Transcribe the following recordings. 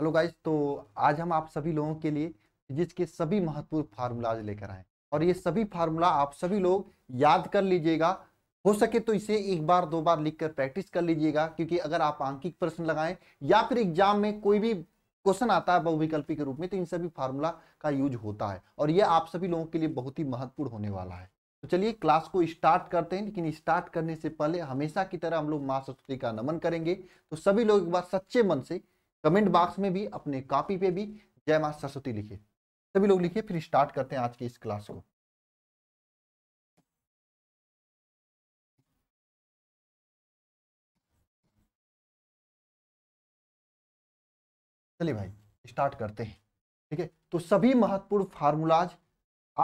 Hello guys तो आज हम आप सभी लोगों के लिए फिजिक्स के सभी महत्वपूर्ण फार्मूलाज लेकर आए और ये सभी फार्मूला आप सभी लोग याद कर लीजिएगा हो सके तो इसे एक बार दो बार लिख कर प्रैक्टिस कर लीजिएगा क्योंकि अगर आप आंकिक प्रश्न लगाएं या फिर एग्जाम में कोई भी क्वेश्चन आता है बहुविकल्पी के रूप में तो इन सभी फार्मूला का यूज होता है और यह आप सभी लोगों के लिए बहुत ही महत्वपूर्ण होने वाला है तो चलिए क्लास को स्टार्ट करते हैं लेकिन स्टार्ट करने से पहले हमेशा की तरह हम लोग माँ सरस्वती का नमन करेंगे तो सभी लोग एक बार सच्चे मन से कमेंट बॉक्स में भी अपने कॉपी पे भी जय माँ सरस्वती लिखिए सभी लोग लिखिए फिर स्टार्ट करते हैं आज की इस क्लास को चलिए भाई स्टार्ट करते हैं ठीक है तो सभी महत्वपूर्ण फार्मूलाज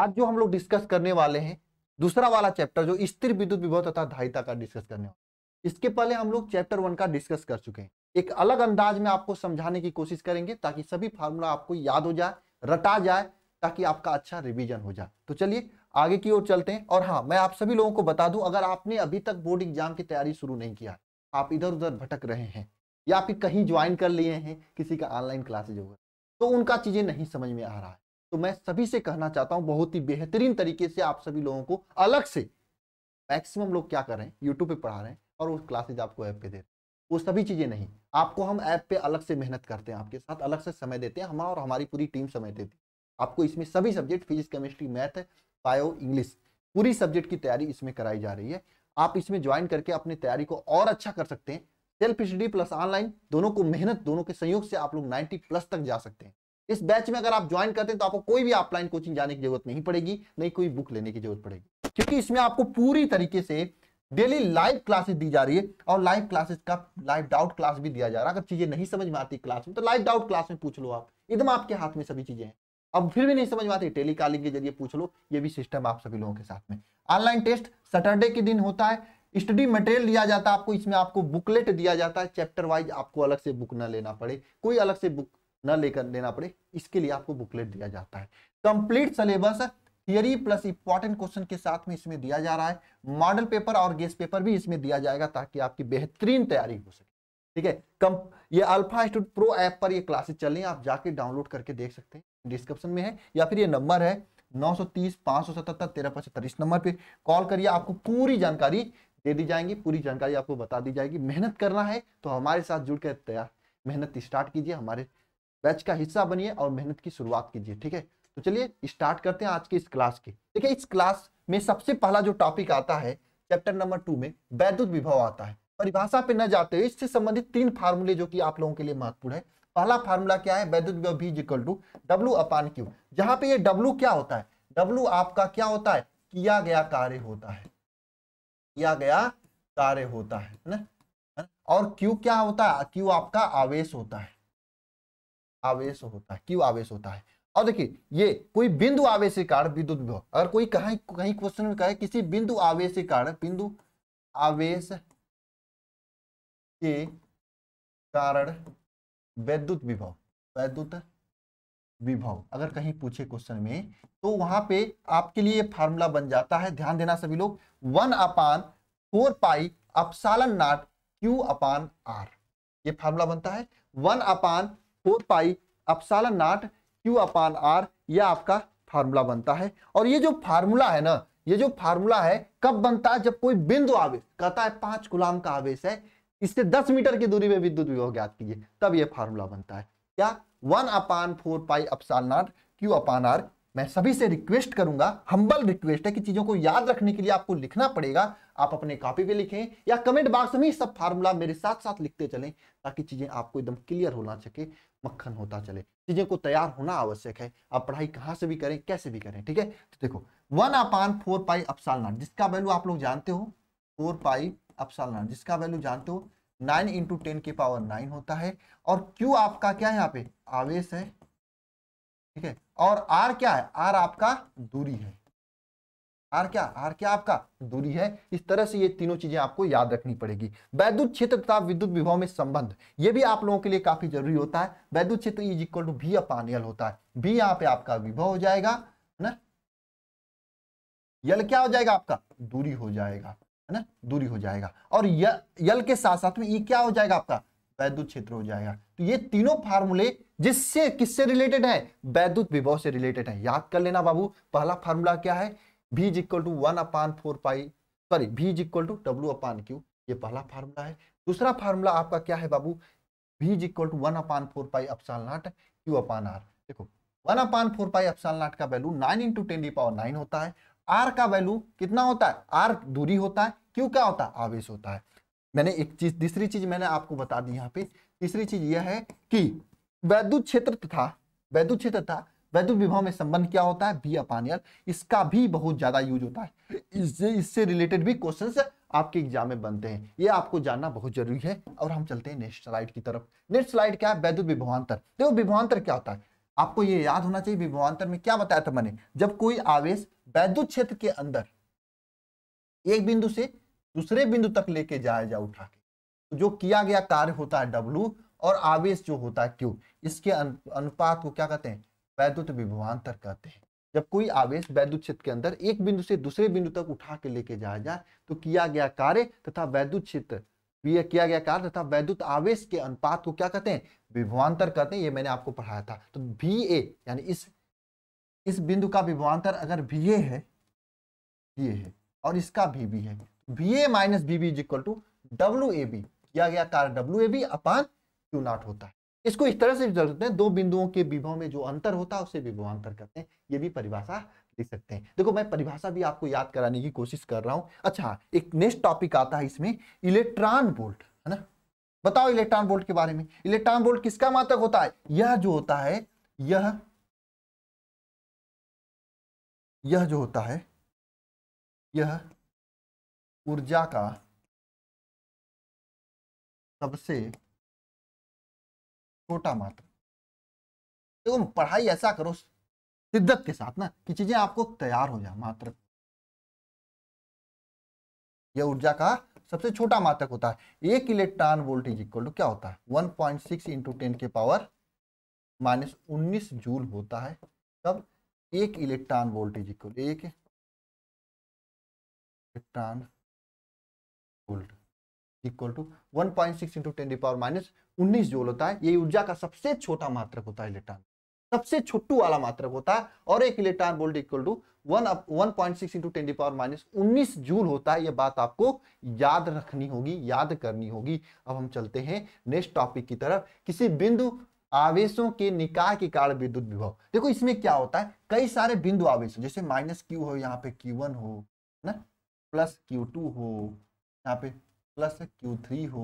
आज जो हम लोग डिस्कस करने वाले हैं दूसरा वाला चैप्टर जो स्थिर विद्युत विभव तथा धायिता का डिस्कस करने वाले इसके पहले हम लोग चैप्टर वन का डिस्कस कर चुके हैं एक अलग अंदाज में आपको समझाने की कोशिश करेंगे ताकि सभी फार्मूला आपको याद हो जाए रटा जाए ताकि आपका अच्छा रिवीजन हो जाए तो चलिए आगे की ओर चलते हैं और हाँ मैं आप सभी लोगों को बता दूं अगर आपने अभी तक बोर्ड एग्जाम की तैयारी शुरू नहीं किया आप इधर उधर भटक रहे हैं या फिर कहीं ज्वाइन कर लिए हैं किसी का ऑनलाइन क्लासेज होगा तो उनका चीज़ें नहीं समझ में आ रहा है तो मैं सभी से कहना चाहता हूँ बहुत ही बेहतरीन तरीके से आप सभी लोगों को अलग से मैक्सिमम लोग क्या कर रहे हैं यूट्यूब पे पढ़ा रहे हैं और वो क्लासेज आपको ऐप पे दे रहे हैं वो सभी चीज़ें नहीं आपको हम ऐप पे अलग से मेहनत करते हैं आपके साथ अलग से समय देते हैं हमारा और हमारी पूरी टीम समय देती है आपको इसमें सभी subject physics chemistry math bio English पूरी सब्जेक्ट की तैयारी इसमें कराई जा रही है आप इसमें ज्वाइन करके अपनी तैयारी को और अच्छा कर सकते हैं सेल्फ स्टडी प्लस ऑनलाइन दोनों को मेहनत दोनों के संयोग से आप लोग नाइनटी प्लस तक जा सकते हैं इस बैच में अगर आप ज्वाइन करते हैं तो आपको कोई भी ऑफलाइन कोचिंग जाने की जरूरत नहीं पड़ेगी नहीं कोई बुक लेने की जरूरत पड़ेगी क्योंकि इसमें आपको पूरी तरीके से डेली लाइव क्लासेस दी जा रही है और लाइव क्लासेस का लाइव डाउट क्लास भी दिया जा रहा है अगर चीजें नहीं समझ में आती क्लास में तो लाइव डाउट क्लास में पूछ लो आप एकदम आपके हाथ में सभी चीजें हैं अब फिर भी नहीं समझ में आती टेली कॉलिंग के जरिए पूछ लो ये भी सिस्टम आप सभी लोगों के साथ में ऑनलाइन टेस्ट सैटरडे के दिन होता है स्टडी मटेरियल दिया जाता है आपको इसमें आपको बुकलेट दिया जाता है चैप्टर वाइज आपको अलग से बुक न लेना पड़े कोई अलग से बुक न लेकर लेना पड़े इसके लिए आपको बुकलेट दिया जाता है complete syllabus theory plus important question के साथ में इसमें दिया जा रहा है मॉडल पेपर और गेस पेपर भी इसमें दिया जाएगा ताकि आपकी बेहतरीन तैयारी हो सके ठीक है कम ये अल्फा स्टूड प्रो ऐप पर ये क्लासेस चल रही हैं आप जाके डाउनलोड करके देख सकते हैं डिस्क्रिप्शन में है या फिर ये नंबर है नौ सौ तीस पाँच सौ सतहत्तर तेरह नंबर पर कॉल करिए आपको पूरी जानकारी दे दी जाएंगी पूरी जानकारी आपको बता दी जाएगी मेहनत करना है तो हमारे साथ जुड़ कर तैयार मेहनत स्टार्ट कीजिए हमारे बैच का हिस्सा बनिए और मेहनत की शुरुआत कीजिए ठीक है तो चलिए स्टार्ट करते हैं आज के इस क्लास के देखिए इस क्लास में सबसे पहला जो टॉपिक आता है चैप्टर नंबर टू में वैद्युत विभव आता है परिभाषा पे न जाते हुए इससे संबंधित तीन फार्मूले जो कि आप लोगों के लिए महत्वपूर्ण है पहला फार्मूला क्या है वैद्युत विभव V equal to W upon q जहां पे ये डब्ल्यू क्या होता है डब्ल्यू आपका क्या होता है किया गया कार्य होता है किया गया कार्य होता है ना और क्यू क्या होता है क्यू आपका आवेश होता है आवेश होता है क्यू आवेश होता है और देखिए ये कोई बिंदु आवेश कारण विद्युत विभव अगर कोई कहीं कहीं क्वेश्चन में कहे किसी बिंदु आवेश के कारण बिंदु आवेश के कारण वैद्युत विभव वैद्युत विभव अगर कहीं पूछे क्वेश्चन में तो वहां पे आपके लिए फार्मूला बन जाता है ध्यान देना सभी लोग one upon four pi epsilon naught q upon r ये फार्मूला बनता है one upon four pi epsilon naught q upon r यह आपका फार्मूला बनता है और ये जो फार्मूला है ना ये जो फार्मूला है कब बनता है जब कोई बिंदु आवेश कहता है पांच गुलाम का आवेश है इससे दस मीटर की दूरी में विद्युत विभव ज्ञात कीजिए तब यह फार्मूला बनता है क्या one upon four pi epsilon naught q upon r मैं सभी से रिक्वेस्ट करूंगा हम्बल रिक्वेस्ट है कि चीजों को याद रखने के लिए आपको लिखना पड़ेगा आप अपने कॉपी पे लिखें या कमेंट बॉक्स में सब फार्मूला मेरे साथ साथ लिखते चलें ताकि चीजें आपको एकदम क्लियर होना सके मक्खन होता चले चीजें को तैयार होना आवश्यक है आप पढ़ाई कहाँ से भी करें कैसे भी करें ठीक है तो देखो वन अपान फोर पाई अपसाल जिसका वैल्यू आप लोग जानते हो फोर पाई अपसाल जिसका वैल्यू जानते हो नाइन इंटू टेन के पावर नाइन होता है और क्यू आपका क्या है यहाँ पे आवेश है ठीक है और आर क्या है आर आपका दूरी है आर क्या आर क्या आपका दूरी है इस तरह से ये तीनों चीजें आपको याद रखनी पड़ेगी वैद्युत क्षेत्र तथा विद्युत विभव में संबंध ये भी आप लोगों के लिए काफी जरूरी होता है वैद्युत क्षेत्र इज इक्वल टू भी अपान यल होता है भी यहाँ पे आपका विभव हो जाएगा है ना यल क्या हो जाएगा आपका दूरी हो जाएगा है ना दूरी हो जाएगा और यल के साथ साथ में ई e क्या हो जाएगा आपका वैद्युत क्षेत्र हो जाएगा तो ये तीनों फार्मूले जिससे किससे रिलेटेड है वैद्युत विभव से रिलेटेड है याद कर लेना बाबू पहला फार्मूला क्या है V equal to one upon four pi sorry V equal to W upon q ये पहला फार्मूला है दूसरा फार्मूला आपका क्या है बाबू V equal to one upon four pi epsilon naught q upon r देखो one upon four pi epsilon naught का value nine into ten the power nine होता है आर का वैल्यू कितना होता है आर दूरी होता है क्यू क्या होता है आवेश होता है मैंने एक चीज तीसरी चीज मैंने आपको बता दी यहाँ पे तीसरी चीज यह है कि वैद्युत क्षेत्र तथा वैद्युत क्षेत्र तथा वैद्युत विभव में संबंध क्या होता है बी अपान इसका भी बहुत ज्यादा यूज होता है इससे इससे रिलेटेड भी क्वेश्चन आपके एग्जाम में बनते हैं ये आपको जानना बहुत जरूरी है और हम चलते हैं नेक्स्ट स्लाइड की तरफ नेक्स्ट स्लाइड क्या है वैद्युत विभवान्तर देखो विभवान्तर क्या होता है आपको ये याद होना चाहिए विभवान्तर में क्या बताया था मैंने जब कोई आवेश वैद्युत क्षेत्र के अंदर एक बिंदु से दूसरे बिंदु तक लेके जाया जा उठा जो किया गया कार्य होता है डब्लू और आवेश जो होता है क्यू इसके अनुपात को क्या कहते हैं वैद्युत विभवान्तर कहते हैं जब कोई आवेश वैद्युत क्षेत्र के अंदर एक बिंदु से दूसरे बिंदु तक उठा के लेके जाया जाए तो किया गया कार्य तथा वैद्युत क्षेत्र किया गया कार्य तथा वैद्युत आवेश के अनुपात को क्या कहते हैं विभवान्तर कहते हैं ये मैंने आपको पढ़ाया था तो वी ए यानी इस इस बिंदु का विभवान्तर अगर वी ए है ये है और इसका भी है V A minus B B is equal to W A B किया गया कार्य W A B upon q naught होता है इसको इस तरह से जरूरत है दो बिंदुओं के विभव में जो अंतर होता है उसे विभवांतर कहते हैं ये भी परिभाषा लिख सकते हैं देखो मैं परिभाषा भी आपको याद कराने की कोशिश कर रहा हूं अच्छा एक नेक्स्ट टॉपिक आता है इसमें इलेक्ट्रॉन वोल्ट है ना बताओ इलेक्ट्रॉन वोल्ट के बारे में इलेक्ट्रॉन वोल्ट किसका मात्रक होता है यह जो होता है यह यह जो होता है यह ऊर्जा का सबसे छोटा मात्र देखो तो पढ़ाई ऐसा करो शिद्दत के साथ ना कि चीजें आपको तैयार हो जाए मात्र यह ऊर्जा का सबसे छोटा मात्रक होता है एक इलेक्ट्रॉन वोल्टेज इक्वल टू क्या होता है 1.6 पॉइंट सिक्स इंटू टेन के पावर माइनस उन्नीस जूल होता है तब एक इलेक्ट्रॉन वोल्टेज इक्वल एक electron volt equal to one point six into ten power minus उन्नीस जोल होता है ये ऊर्जा का सबसे छोटा मात्रक होता है इलेक्ट्रॉन सबसे छोटू वाला मात्रक होता है और एक electron volt equal to one one point six into ten power minus उन्नीस जूल होता है ये बात आपको याद रखनी होगी याद करनी होगी अब हम चलते हैं नेक्स्ट टॉपिक की तरफ किसी बिंदु आवेशों के निकाय के कारण विद्युत विभव देखो इसमें क्या होता है कई सारे बिंदु आवेश जैसे माइनस क्यू हो यहाँ पे क्यू वन हो ना प्लस क्यू टू हो यहाँ पे प्लस क्यू थ्री हो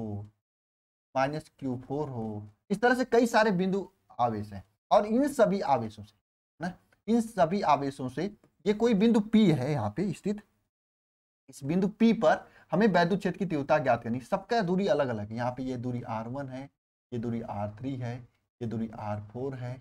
माइनस क्यू फोर हो इस तरह से कई सारे बिंदु आवेश हैं और इन सभी आवेशों से ना इन सभी आवेशों से ये कोई बिंदु पी है यहाँ पे स्थित इस बिंदु पी पर हमें वैद्युत क्षेत्र की तीव्रता ज्ञात करनी सबका दूरी अलग अलग है यहाँ पे ये दूरी आर वन है ये दूरी आर थ्री है ये दूरी आर फोर है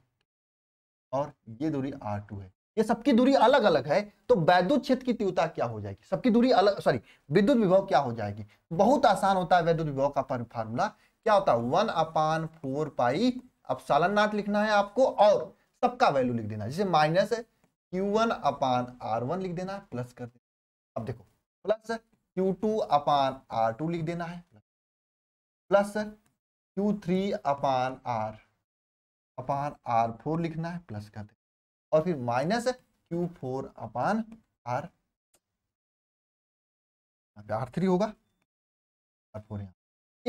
और ये दूरी आर टू है ये सबकी दूरी अलग अलग है तो वैद्युत क्षेत्र की तीव्रता क्या हो जाएगी सबकी दूरी अलग सॉरी विद्युत विभव क्या हो जाएगी बहुत आसान होता है वैद्युत विभव का फॉर्मूला क्या होता है वन अपान फोर पाई अब सालन सालननाथ लिखना है आपको और सबका वैल्यू लिख देना जैसे minus q one upon r one लिख देना है प्लस कर देना अब देखो plus q two upon r two लिख देना है plus q three upon r upon r four लिखना है प्लस कर देना और फिर minus q four upon r r three होगा आर फोर यहां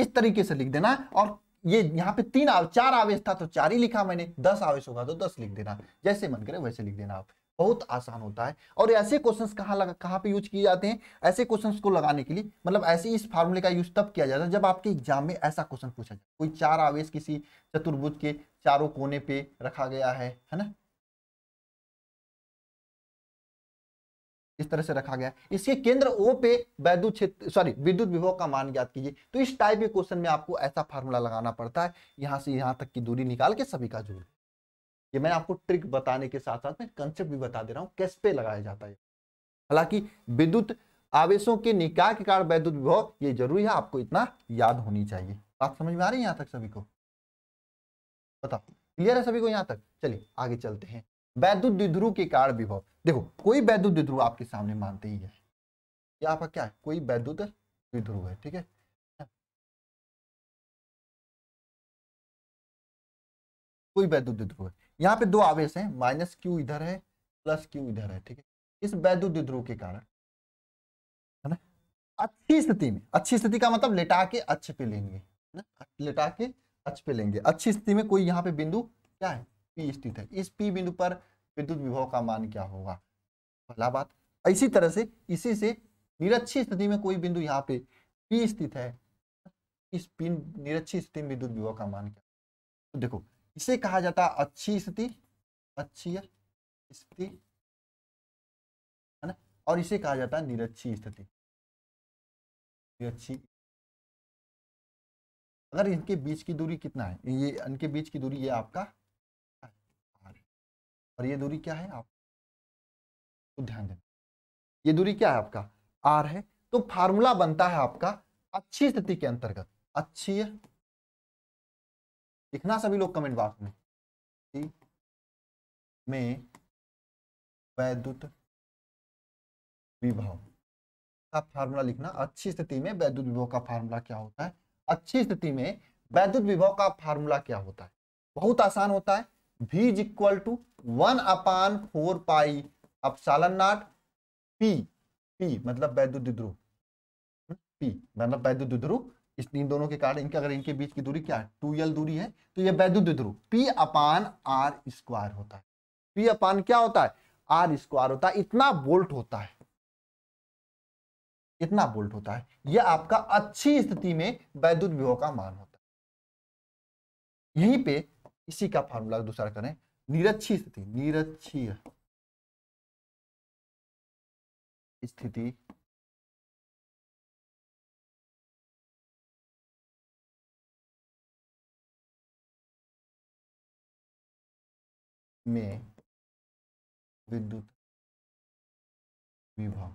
इस तरीके से लिख देना और ये यहाँ पे तीन आव, चार आवेश था तो चार ही लिखा मैंने दस आवेश होगा तो दस लिख देना जैसे मन करे वैसे लिख देना आप बहुत आसान होता है और ऐसे क्वेश्चंस कहाँ लगा कहाँ पे यूज किए जाते हैं ऐसे क्वेश्चंस को लगाने के लिए मतलब ऐसे इस फार्मूले का यूज तब किया जाता है जब आपके एग्जाम में ऐसा क्वेश्चन पूछा जाए कोई चार आवेश किसी चतुर्भुज के चारों कोने पे रखा गया है है ना इस तरह से रखा गया इसके केंद्र ओ पे वैद्युत क्षेत्र सॉरी विद्युत विभव का मान ज्ञात कीजिए तो इस टाइप के क्वेश्चन में आपको ऐसा फार्मूला लगाना पड़ता है यहाँ से यहाँ तक की दूरी निकाल के सभी का जोड़ ये मैं आपको ट्रिक बताने के साथ साथ में कंसेप्ट भी बता दे रहा हूँ कैस पे लगाया जाता है हालांकि विद्युत आवेशों के निकाय के कारण वैद्युत विभव ये जरूरी है आपको इतना याद होनी चाहिए बात समझ में आ रही है यहाँ तक सभी को बताओ क्लियर है सभी को यहाँ तक चलिए आगे चलते हैं वैद्युत द्विध्रुव के कारण विभव देखो कोई वैद्युत द्विध्रुव आपके सामने मानते ही है ये आपका क्या है कोई वैद्युत द्विध्रुव है ठीक है कोई वैद्युत द्विध्रुव है यहाँ पे दो आवेश हैं माइनस क्यू इधर है प्लस क्यू इधर है ठीक है इस वैद्युत द्विध्रुव के कारण है ना अच्छी स्थिति में अच्छी स्थिति का मतलब लेटा के अच्छे पे लेंगे ना लेटा के अच्छे पे लेंगे अच्छी स्थिति में कोई यहाँ पे बिंदु क्या है पी स्थित है इस पी बिंदु पर विद्युत विभव का मान क्या होगा पहला बात इसी तरह से इसी से निरक्षी स्थिति में कोई बिंदु यहाँ पे पी स्थित है इस पी निरक्षी स्थिति में विद्युत विभव का मान क्या तो देखो इसे कहा जाता है अच्छी स्थिति अच्छी स्थिति है ना और इसे कहा जाता है निरक्षी स्थिति निरक्षी अगर इनके बीच की दूरी कितना है ये इनके बीच की दूरी ये आपका और ये दूरी क्या है आप तो ध्यान दें ये दूरी क्या है आपका आर है तो फार्मूला बनता है आपका अच्छी स्थिति के अंतर्गत अच्छी लिखना सभी लोग कमेंट बॉक्स में में वैद्युत विभव का फार्मूला लिखना अच्छी स्थिति में वैद्युत विभव का फार्मूला क्या होता है अच्छी स्थिति में वैद्युत विभव का फार्मूला क्या होता है बहुत आसान होता है V is equal to one upon four pi epsilon naught p p मतलब वैद्युत द्रुव पी हम्म, मतलब वैद्युत द्रुव इस तीन दोनों के कारण इनके अगर इनके बीच की दूरी क्या है टू एल दूरी है तो ये वैद्युत द्रुव पी अपान आर स्क्वायर होता है पी अपान क्या होता है आर स्क्वायर होता है इतना बोल्ट होता है इतना बोल्ट होता है यह आपका अच्छी स्थिति में वैद्युत विभव का मान होता है यहीं पे इसी का फॉर्मूला दूसरा करें निरक्षी स्थिति निरक्षी स्थिति में विद्युत विभव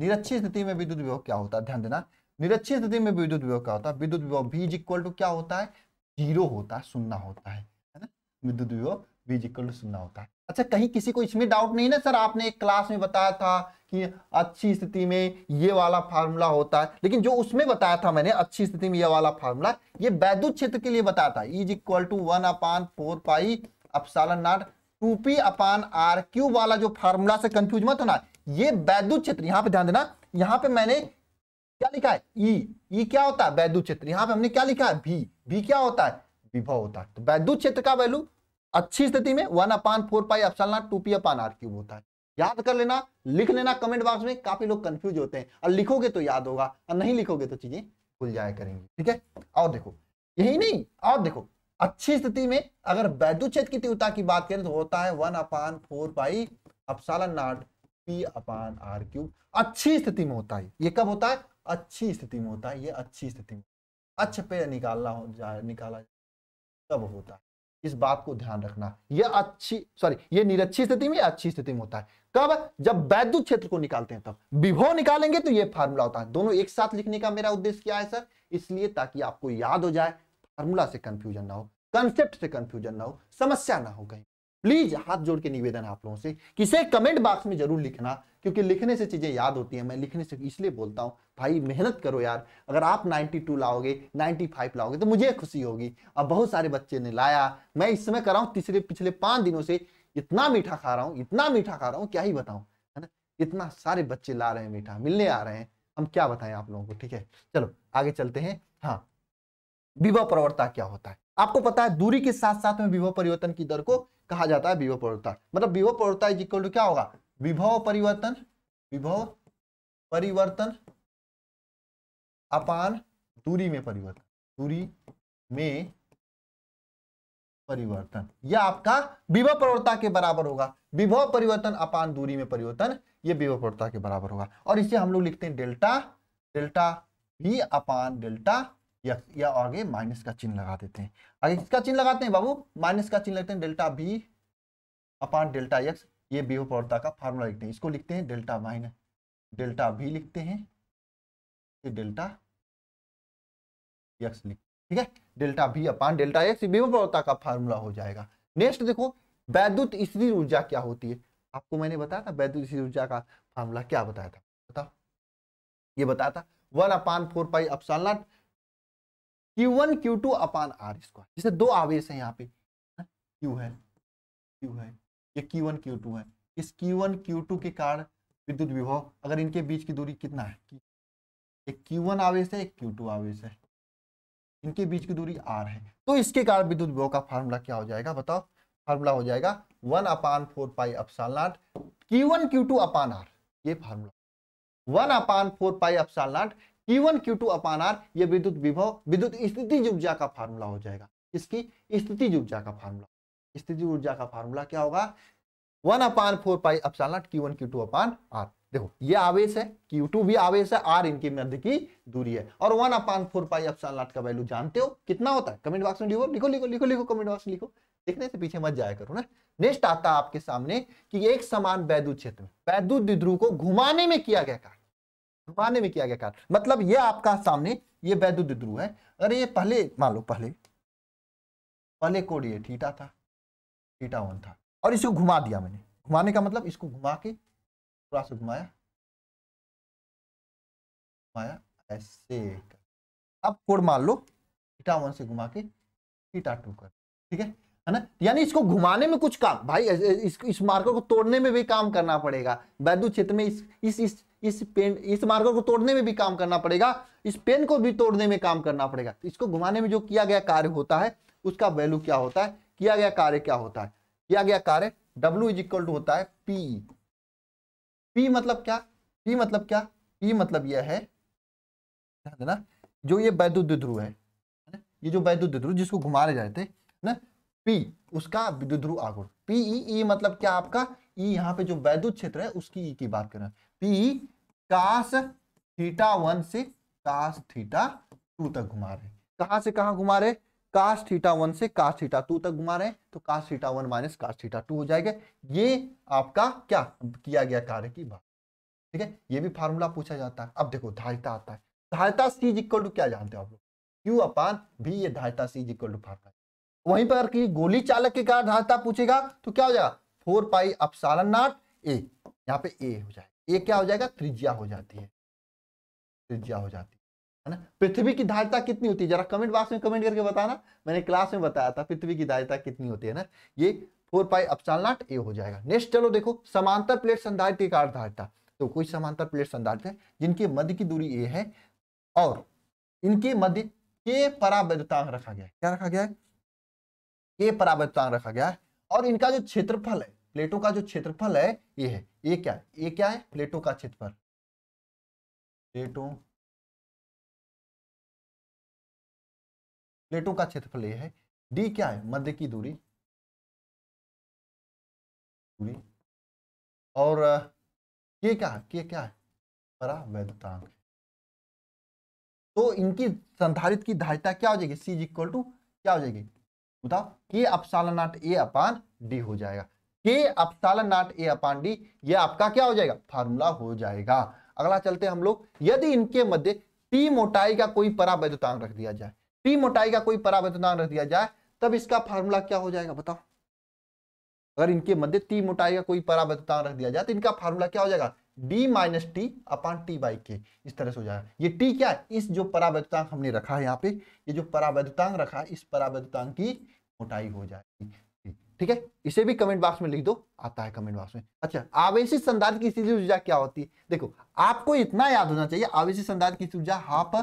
निरक्षी स्थिति में विद्युत विभव क्या होता है ध्यान देना निरक्षी स्थिति में विद्युत विभव क्या होता है विद्युत विभव भी इज इक्वल टू क्या होता है जीरो होता है सुनना होता है है ना विद्युत विजिकल सुनना होता है अच्छा कहीं किसी को इसमें डाउट नहीं ना सर आपने एक क्लास में बताया था कि अच्छी स्थिति में ये वाला फार्मूला होता है लेकिन जो उसमें बताया था मैंने अच्छी स्थिति में ये वाला फार्मूला ये वैद्युत क्षेत्र के लिए बताया था is equal to one upon four pi epsilon naught two p upon r q वाला जो फार्मूला से कंफ्यूज मत होना ये वैद्युत क्षेत्र यहाँ पे ध्यान देना यहाँ पे मैंने क्या लिखा है ई e. ई e क्या होता है वैद्युत क्षेत्र यहां पे हमने क्या लिखा है भी भी क्या होता है विभव होता है तो वैद्युत क्षेत्र का वैल्यू अच्छी स्थिति में one upon four pi epsilon two p upon r cube होता है याद कर लेना लिख लेना कमेंट बॉक्स में काफी लोग कंफ्यूज होते हैं और लिखोगे तो याद होगा और नहीं लिखोगे तो चीजें भूल जाया करेंगे ठीक है और देखो यही नहीं और देखो अच्छी स्थिति में अगर वैद्युत क्षेत्र की तीव्रता की बात करें तो होता है one upon four pi epsilon naught p upon r cube अच्छी स्थिति में होता है ये कब होता है अच्छी स्थिति में होता है ये अच्छी स्थिति में अच्छ पे निकालना हो जाए निकाला तब होता है इस बात को ध्यान रखना ये अच्छी सॉरी ये निरक्षी स्थिति में अच्छी स्थिति में होता है कब जब वैद्युत क्षेत्र को निकालते हैं तब विभो निकालेंगे तो ये फार्मूला होता है दोनों एक साथ लिखने का मेरा उद्देश्य क्या है सर इसलिए ताकि आपको याद हो जाए फार्मूला से कंफ्यूजन ना हो कंसेप्ट से कंफ्यूजन ना हो समस्या ना हो कहीं प्लीज हाथ जोड़ के निवेदन आप लोगों से किसे कमेंट बॉक्स में जरूर लिखना क्योंकि लिखने से चीजें याद होती हैं मैं लिखने से इसलिए बोलता हूँ भाई मेहनत करो यार अगर आप 92 लाओगे 95 लाओगे तो मुझे खुशी होगी अब बहुत सारे बच्चे ने लाया मैं इस समय कर रहा हूं तीसरे पिछले पांच दिनों से इतना मीठा खा रहा हूँ इतना मीठा खा रहा हूं क्या ही बताऊं है ना इतना सारे बच्चे ला रहे हैं मीठा मिलने आ रहे हैं हम क्या बताएं आप लोगों को ठीक है चलो आगे चलते हैं हाँ विवाह प्रवर्ता क्या होता है आपको पता है दूरी के साथ साथ में विवाह परिवर्तन की दर को कहा जाता है विभव प्रवृत्ता मतलब विभव प्रवृत्ता इज इक्वल टू क्या होगा विभव परिवर्तन विभव परिवर्तन अपान दूरी में परिवर्तन दूरी में परिवर्तन यह आपका विभव प्रवृत्ता के बराबर होगा विभव परिवर्तन अपान दूरी में परिवर्तन यह विभव प्रवृत्ता के बराबर होगा और इसे हम लोग लिखते हैं डेल्टा डेल्टा भी अपान डेल्टा या या आगे माइनस का चिन्ह लगा देते हैं आगे किसका चिन्ह लगाते हैं बाबू माइनस का चिन्ह लगते हैं delta B upon delta x ये बीहो प्रवृत्ता का फार्मूला लिखते हैं इसको लिखते हैं डेल्टा माइनस डेल्टा बी लिखते हैं ये डेल्टा एक्स लिख ठीक है delta B upon delta x बीहो प्रवृत्ता का फार्मूला हो जाएगा नेक्स्ट देखो वैद्युत स्थिर ऊर्जा क्या होती है आपको मैंने बताया था वैद्युत स्थिर ऊर्जा का फार्मूला क्या बताया था बताओ ये बताया था one upon four pi epsilon naught q one q two upon r square जैसे दो आवेश है यहाँ पे क्यू हाँ, है क्यू है ये क्यू वन क्यू टू है इस क्यू वन क्यू टू के कारण विद्युत विभव अगर इनके बीच की दूरी कितना है एक क्यू वन आवेश है एक क्यू टू आवेश है इनके बीच की दूरी आर है तो इसके कारण विद्युत विभव का फार्मूला क्या हो जाएगा बताओ फार्मूला हो जाएगा one upon four pi epsilon naught q one q two upon r ये formula one upon four pi epsilon naught one q two upon r यह विद्युत विभव विद्युत स्थिति ऊर्जा का फार्मूला हो जाएगा इसकी स्थिति ऊर्जा का फार्मूला स्थिति ऊर्जा का फार्मूला क्या होगा one upon four pi epsilon q one q two upon r देखो ये आवेश है Q2 भी आवेश है R इनके मध्य की दूरी है और one upon four pi epsilon naught का वैल्यू जानते हो कितना होता है कमेंट बॉक्स में लिखो लिखो लिखो लिखो लिखो कमेंट बॉक्स में लिखो देखने से पीछे मत जाया करो ना नेक्स्ट आता है आपके सामने कि एक समान वैद्युत क्षेत्र में वैद्युत द्विध्रुव को घुमाने में किया गया कार्य घुमाने में किया गया कार्य मतलब ये आपका सामने ये वैद्युत ध्रुव है अगर ये पहले मान लो पहले पहले कोड ये थीटा था थीटा वन था और इसको घुमा दिया मैंने घुमाने का मतलब इसको घुमा के थोड़ा सा घुमाया घुमाया ऐसे कर अब कोड मान लो थीटा वन से घुमा के थीटा टू कर ठीक है है ना यानी इसको घुमाने में कुछ काम भाई इस, इस मार्कर को तोड़ने में भी काम करना पड़ेगा वैद्युत क्षेत्र में इस इस इस इस पेन इस मार्कर को तोड़ने में भी काम करना पड़ेगा इस पेन को भी तोड़ने में काम करना पड़ेगा तो इसको घुमाने में जो किया गया कार्य होता है उसका वैल्यू क्या होता है किया गया कार्य क्या होता है किया गया कार्य डब्ल्यू इज इक्वल टू होता है पी पी मतलब क्या पी मतलब क्या पी मतलब यह है ना जो ये वैद्युत ध्रुव है ये जो वैद्युत ध्रुव जिसको घुमाने जाए थे ना पी उसका विद्युत ध्रुव आगुण पीई e, e मतलब क्या आपका ई e यहाँ पे जो वैद्युत क्षेत्र है उसकी ई की बात कर रहे हैं पी कास थीटा वन से कास थीटा टू तक घुमा रहे कहां से कहां घुमा रहे कास थीटा वन से कास थीटा टू तक घुमा रहे तो cos theta one minus cos theta two हो जाएगा ये आपका क्या किया गया कार्य की बात ठीक है ये भी फार्मूला पूछा जाता है अब देखो धारिता आता है धारिता सी इक्वल टू क्या जानते हो आप लोग क्यू अपान भी ये धारिता सी इक्वल टू फार्मूला वहीं पर कि गोली चालक के कारण धारिता पूछेगा तो क्या हो जाएगा फोर पाई अपसालन नाट ए यहाँ पे ए हो जाएगा ये क्या हो जाएगा त्रिज्या हो जाती है त्रिज्या हो जाती है है ना पृथ्वी की धारिता कितनी होती है जरा कमेंट बॉक्स में कमेंट करके बताना मैंने क्लास में बताया था पृथ्वी की धारिता कितनी होती है ना ये फोर पाई अपसाल नाट ए हो जाएगा नेक्स्ट चलो देखो समांतर प्लेट संधारित एक धारिता तो कोई समांतर प्लेट संधारित है जिनके मध्य की दूरी ए है और इनके मध्य के परावैधतांक रखा गया है क्या रखा गया है के परावैधतांक रखा गया है और इनका जो क्षेत्रफल है प्लेटों का जो क्षेत्रफल है ये है ये क्या है ये क्या है प्लेटों का क्षेत्रफल प्लेटों प्लेटों का क्षेत्रफल ये है डी क्या है मध्य की दूरी दूरी और के क्या है के क्या है परावैधतांक तो इनकी संधारित की धारिता क्या हो जाएगी सी इक्वल टू क्या हो जाएगी बताओ के अपसालनाट नाट ए अपान डी हो जाएगा के अपसाला नाट ए अपांडी ये आपका क्या हो जाएगा फार्मूला हो जाएगा अगला चलते हम लोग यदि इनके मध्य पी मोटाई का कोई परावैधतांक रख दिया जाए पी मोटाई का कोई परावैधतांक रख दिया जाए तब इसका फार्मूला क्या हो जाएगा बताओ अगर इनके मध्य टी मोटाई का कोई परावैधतांक रख दिया जाए तो इनका फार्मूला क्या हो जाएगा d minus t upon t by के इस तरह से हो जाएगा ये टी क्या है इस जो परावैधतांक हमने रखा है यहाँ पे ये जो परावैधतांक रखा है इस परावैधतांक की मोटाई हो जाएगी ठीक है इसे भी कमेंट बॉक्स में लिख दो आता है कमेंट बॉक्स में अच्छा आवेशित संधान की स्थिति ऊर्जा क्या होती है देखो आपको इतना याद होना चाहिए आवेशित संधान की ऊर्जा हाफ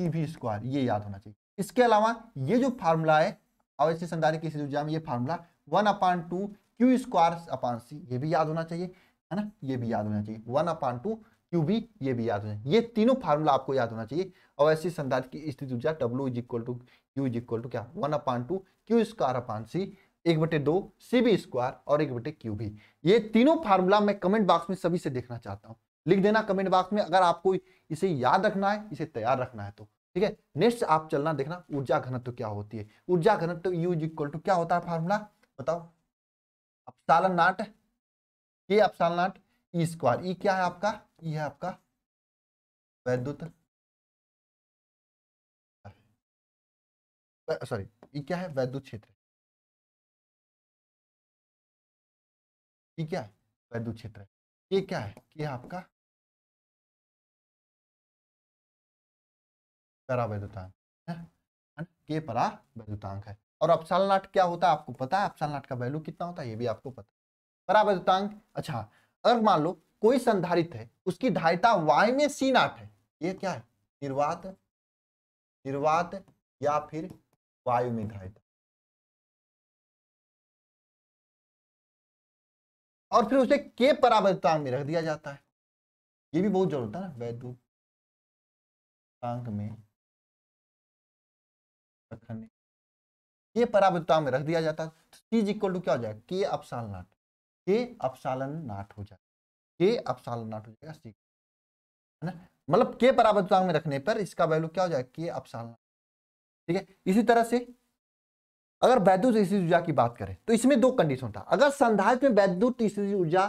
भी स्क्वायर ये याद होना चाहिए इसके अलावा ये जो फार्मूला है आवेशित संधान की स्थिति ऊर्जा में ये formula one upon two q square upon C ये भी याद होना चाहिए है ना ये भी याद होना चाहिए वन अपान टू क्यू भी ये भी याद होना चाहिए ये तीनों फार्मूला आपको याद होना चाहिए अवैसी संधान की स्थिति ऊर्जा W is equal to q is equal to क्या one upon two q square upon C एक बटे दो सी बी स्क्वायर और एक बटे क्यू भी ये तीनों फार्मूला मैं कमेंट बॉक्स में सभी से देखना चाहता हूँ लिख देना कमेंट बॉक्स में अगर आपको इसे याद रखना है इसे तैयार रखना है तो ठीक है नेक्स्ट आप चलना देखना ऊर्जा घनत्व क्या होती है ऊर्जा घनत्व यूज इक्वल टू क्या होता है फार्मूला बताओ अपसालन नाट ये अपसालन नाट ई स्क्वायर ई क्या है आपका ई e है आपका वैद्युत सॉरी ई e क्या है वैद्युत क्षेत्र ठीक क्या है वैद्युत क्षेत्र ये क्या है ये आपका है और क्या होता है आपको पता है अप्साल का वैल्यू कितना होता है ये भी आपको पता है अच्छा अगर मान लो कोई संधारित है उसकी धारिता वाई में सी नाट है ये क्या है निर्वात निर्वात या फिर वायु में धारिता और फिर उसे के परावर्तांक में रख दिया जाता है ये भी बहुत जरूरत है ना वैद्युतांक में रखने के परावर्तांक में रख दिया जाता है चीज इक्वल टू क्या हो जाएगा के अपसाल नाट के अपसालन नाट हो जाएगा के अपसालन नाट हो जाएगा सी है ना मतलब के परावर्तांक में रखने पर इसका वैल्यू क्या हो जाएगा के अपसालन ठीक है इसी तरह से अगर वैद्युत स्थिति ऊर्जा की बात करें तो इसमें दो कंडीशन था अगर संधारित में वैद्युत स्थिति ऊर्जा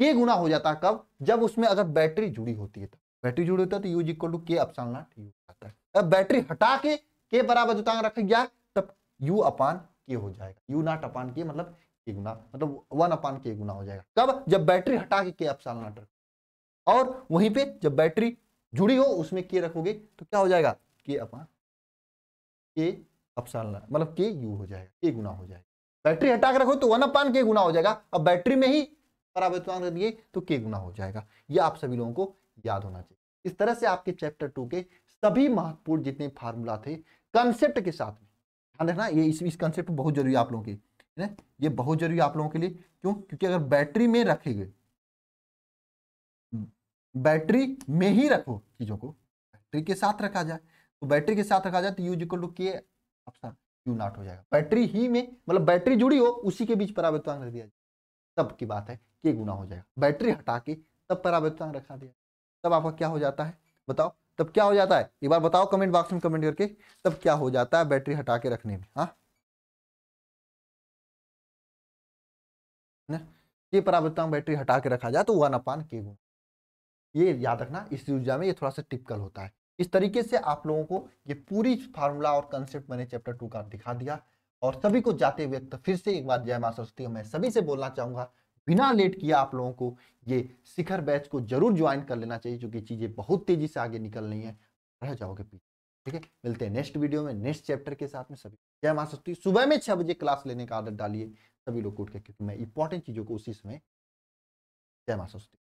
के गुना हो जाता कब जब उसमें अगर बैटरी जुड़ी होती है तो बैटरी जुड़ी होता है तो यूज इक्वल टू के अपसान नॉट यू आता है अगर बैटरी हटा के के बराबर जुतांग रखा गया तब यू अपान के हो जाएगा यू नॉट अपान के मतलब के गुना मतलब वन अपान के गुना हो जाएगा कब जब बैटरी हटा के के अपसान नॉट और वहीं पे जब बैटरी जुड़ी हो उसमें के रखोगे तो क्या हो जाएगा के अपान के अपसालना मतलब के यू हो जाएगा के गुना हो जाएगा बैटरी हटा के रखो तो वन अपान के गुना हो जाएगा अब बैटरी में ही परावर्तमान कर दिए तो के गुना हो जाएगा ये आप सभी लोगों को याद होना चाहिए इस तरह से आपके चैप्टर टू के सभी महत्वपूर्ण जितने फार्मूला थे कंसेप्ट के साथ में ध्यान रखना ये इस, इस कंसेप्ट बहुत जरूरी आप लोगों के लिए ये बहुत जरूरी आप लोगों के लिए क्यों क्योंकि अगर बैटरी में रखे गए बैटरी में ही रखो चीज़ों को बैटरी के साथ रखा जाए तो बैटरी के साथ रखा जाए तो यूज इक्वल टू के ऑप्शन क्यू नॉट हो जाएगा बैटरी ही में मतलब बैटरी जुड़ी हो उसी के बीच परावैत्वांग तो रख दिया जाए तब की बात है के गुना हो जाएगा बैटरी हटा के तब परावैत्वांग तो रखा दिया तब आपका क्या हो जाता है बताओ तब क्या हो जाता है एक बार बताओ कमेंट बॉक्स में कमेंट करके तब क्या हो जाता है बैटरी हटा के रखने में हाँ ना ये परावृत्तांग तो बैटरी हटा के रखा जाए तो वन अपान के गुना ये याद रखना इस ऊर्जा में ये थोड़ा सा टिपकल होता है इस तरीके से आप लोगों को ये पूरी फार्मूला और कंसेप्ट मैंने चैप्टर टू का दिखा दिया और सभी को जाते व्यक्त तो फिर से एक बार जय मा सरस्वती मैं सभी से बोलना चाहूंगा बिना लेट किया आप लोगों को ये शिखर बैच को जरूर ज्वाइन कर लेना चाहिए क्योंकि चीज़ें बहुत तेजी से आगे निकल रही है रह जाओगे पीछे ठीक है मिलते हैं नेक्स्ट वीडियो में नेक्स्ट चैप्टर के साथ में सभी जय माँ सरस्वती सुबह में छह बजे क्लास लेने का आदत डालिए सभी लोग उठ के क्योंकि मैं इंपॉर्टेंट चीज़ों को उसी समय जय मा सरस्वती